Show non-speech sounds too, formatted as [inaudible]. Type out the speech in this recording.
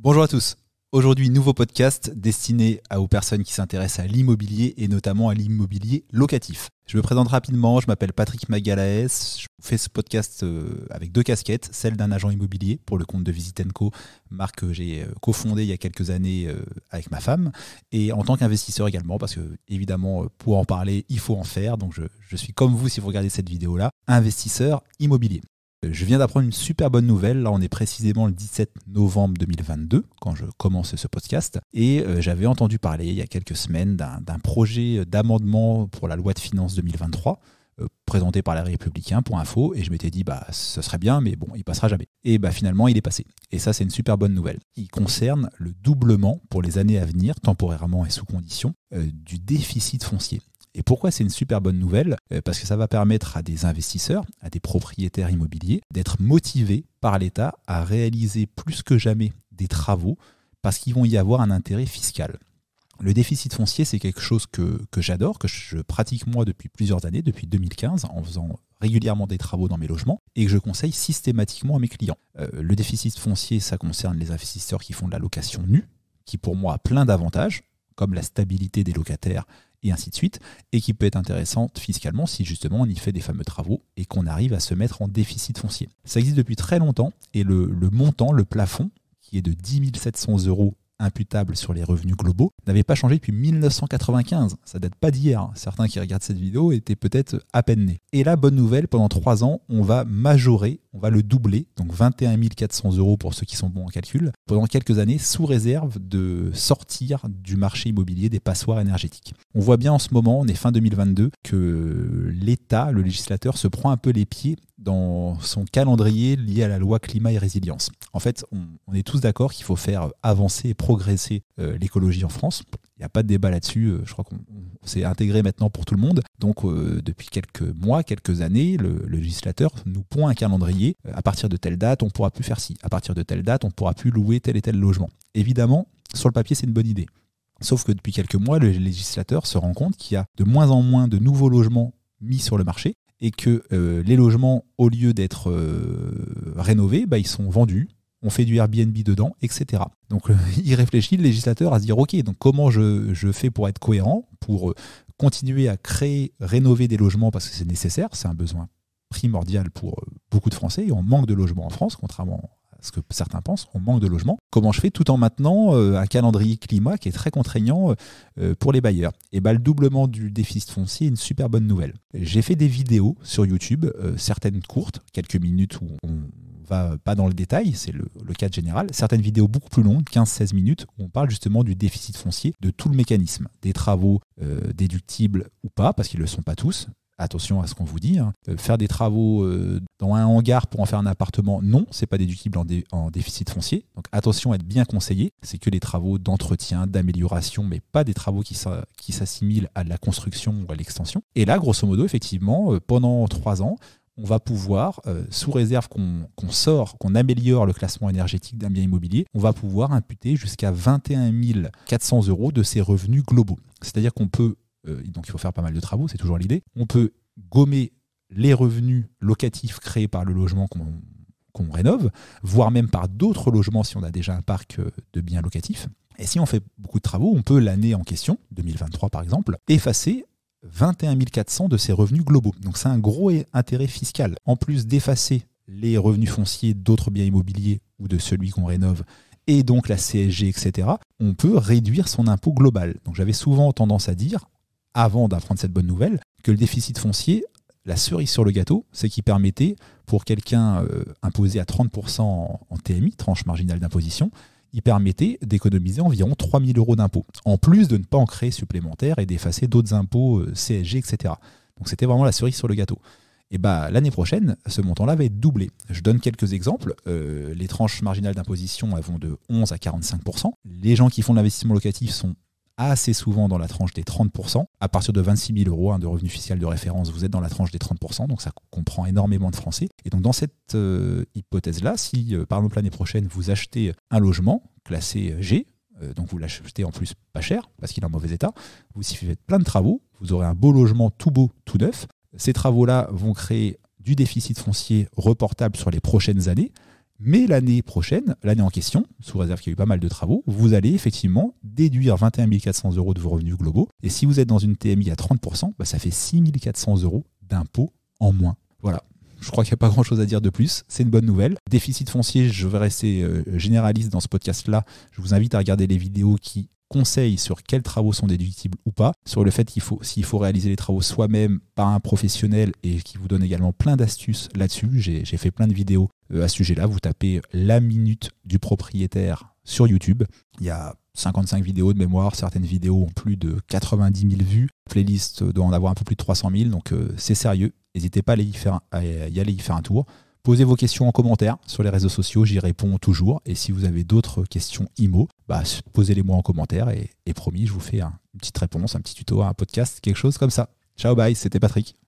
Bonjour à tous. Aujourd'hui, nouveau podcast destiné aux personnes qui s'intéressent à l'immobilier et notamment à l'immobilier locatif. Je me présente rapidement, je m'appelle Patrick Magalaes, je fais ce podcast euh, avec deux casquettes, celle d'un agent immobilier pour le compte de Visitenco, marque que j'ai euh, cofondée il y a quelques années euh, avec ma femme, et en tant qu'investisseur également, parce que évidemment, pour en parler, il faut en faire, donc je suis comme vous si vous regardez cette vidéo-là, investisseur immobilier. Euh, je viens d'apprendre une super bonne nouvelle. Là, on est précisément le 17 novembre 2022, quand je commence ce podcast. Et euh, j'avais entendu parler il y a quelques semaines d'un projet d'amendement pour la loi de finances 2023 euh, présenté par les républicains pour info et je m'étais dit bah ce serait bien mais bon il passera jamais et bah finalement il est passé et ça c'est une super bonne nouvelle il concerne le doublement pour les années à venir temporairement et sous condition du déficit foncier et pourquoi c'est une super bonne nouvelle euh, Parce que ça va permettre à des investisseurs, à des propriétaires immobiliers, d'être motivés par l'État à réaliser plus que jamais des travaux parce qu'ils vont y avoir un intérêt fiscal. Le déficit foncier, c'est quelque chose que, j'adore, que je pratique moi depuis plusieurs années, depuis 2015, en faisant régulièrement des travaux dans mes logements et que je conseille systématiquement à mes clients. Euh, le déficit foncier, ça concerne les investisseurs qui font de la location nue, qui pour moi a plein d'avantages, comme la stabilité des locataires, et ainsi de suite, et qui peut être intéressante fiscalement si justement on y fait des fameux travaux et qu'on arrive à se mettre en déficit foncier. Ça existe depuis très longtemps et le, montant, le plafond, qui est de 10 700 euros imputable sur les revenus globaux n'avait pas changé depuis 1995. Ça date pas d'hier. Certains qui regardent cette vidéo étaient peut-être à peine nés. Et là, bonne nouvelle, pendant trois ans, on va majorer, on va le doubler, donc 21 400 euros pour ceux qui sont bons en calcul, pendant quelques années sous réserve de sortir du marché immobilier des passoires énergétiques. On voit bien en ce moment, on est fin 2022, que l'État, le législateur, se prend un peu les pieds dans son calendrier lié à la loi climat et résilience. En fait, on, est tous d'accord qu'il faut faire avancer et progresser euh, l'écologie en France. Il n'y a pas de débat là-dessus. Euh, je crois qu'on s'est intégré maintenant pour tout le monde. Donc, euh, depuis quelques mois, quelques années, le, législateur nous pointe un calendrier. à partir de telle date, on ne pourra plus faire ci. À partir de telle date, on ne pourra plus louer tel et tel logement. Évidemment, sur le papier, c'est une bonne idée. Sauf que depuis quelques mois, le législateur se rend compte qu'il y a de moins en moins de nouveaux logements mis sur le marché et que les logements, au lieu d'être rénovés, bah, ils sont vendus, on fait du Airbnb dedans, etc. Donc euh, [laughs] il réfléchit, le législateur, à se dire, OK, donc comment je, fais pour être cohérent, pour euh, continuer à créer, rénover des logements parce que c'est nécessaire, c'est un besoin primordial pour euh, beaucoup de Français, et on manque de logements en France, contrairement à ce que certains pensent, on manque de logements. Comment je fais tout en maintenant un calendrier climat qui est très contraignant pour les bailleurs Et eh bien, le doublement du déficit foncier est une super bonne nouvelle. J'ai fait des vidéos sur YouTube, certaines courtes, quelques minutes où on pas dans le détail, c'est le, cas cadre général, certaines vidéos beaucoup plus longues, 15-16 minutes, où on parle justement du déficit foncier, de tout le mécanisme, des travaux euh, déductibles ou pas, parce qu'ils ne le sont pas tous, attention à ce qu'on vous dit. Hein. Euh, faire des travaux euh, dans un hangar pour en faire un appartement, non, c'est pas déductible en, déficit foncier. Donc attention à être bien conseillé. C'est que les travaux d'entretien, d'amélioration, mais pas des travaux qui s'assimilent à la construction ou à l'extension. Et là, grosso modo, effectivement, pendant trois ans, on va pouvoir, euh, sous réserve qu'on sort, qu'on améliore le classement énergétique d'un bien immobilier, on va pouvoir imputer jusqu'à 21 400 euros de ses revenus globaux. C'est-à-dire qu'on peut, euh, donc il faut faire pas mal de travaux, c'est toujours l'idée, on peut gommer les revenus locatifs créés par le logement qu'on rénove, voire même par d'autres logements si on a déjà un parc euh, de biens locatifs. Et si on fait beaucoup de travaux, on peut l'année en question, 2023 par exemple, effacer 21 400 de ses revenus globaux. Donc c'est un gros intérêt fiscal. En plus d'effacer les revenus fonciers d'autres biens immobiliers ou de celui qu'on rénove, et donc la CSG, etc., on peut réduire son impôt global. Donc j'avais souvent tendance à dire, avant d'apprendre cette bonne nouvelle, que le déficit foncier, la cerise sur le gâteau, c'est qui permettait pour quelqu'un euh, imposé à 30% en TMI, tranche marginale d'imposition, il permettait d'économiser environ 3000 euros d'impôts, en plus de ne pas en créer supplémentaires et d'effacer d'autres impôts, euh, CSG, etc. Donc c'était vraiment la cerise sur le gâteau. Et bah, l'année prochaine, ce montant-là va être doublé. Je donne quelques exemples. Euh, les tranches marginales d'imposition vont de 11 à 45 Les gens qui font l'investissement locatif sont assez souvent dans la tranche des 30%. À partir de 26 000 euros hein, de revenu fiscal de référence, vous êtes dans la tranche des 30%, donc ça comprend énormément de Français. Et donc dans cette euh, hypothèse-là, si euh, par exemple l'année prochaine vous achetez un logement classé G, euh, donc vous l'achetez en plus pas cher parce qu'il est en mauvais état, vous y faites plein de travaux, vous aurez un beau logement tout beau, tout neuf. Ces travaux-là vont créer du déficit foncier reportable sur les prochaines années. Mais l'année prochaine, l'année en question, sous réserve qu'il y a eu pas mal de travaux, vous allez effectivement déduire 21 400 euros de vos revenus globaux. Et si vous êtes dans une TMI à 30%, bah, ça fait 6 400 euros d'impôts en moins. Voilà. Je crois qu'il n'y a pas grand chose à dire de plus. C'est une bonne nouvelle. Déficit foncier, je vais rester euh, généraliste dans ce podcast-là. Je vous invite à regarder les vidéos qui conseils sur quels travaux sont déductibles ou pas, sur le fait qu'il faut, s'il faut réaliser les travaux soi-même par un professionnel et qui vous donne également plein d'astuces là-dessus. J'ai, fait plein de vidéos euh, à ce sujet-là. Vous tapez la minute du propriétaire sur YouTube. Il y a 55 vidéos de mémoire, certaines vidéos ont plus de 90 000 vues, playlist doit en avoir un peu plus de 300 000, donc euh, c'est sérieux. N'hésitez pas à, y faire à y aller y faire un tour. Posez vos questions en commentaire sur les réseaux sociaux, j'y réponds toujours. Et si vous avez d'autres questions IMO, bah, posez-les moi en commentaire et, promis, je vous fais une petite réponse, un petit tuto, un podcast, quelque chose comme ça. Ciao, bye, c'était Patrick.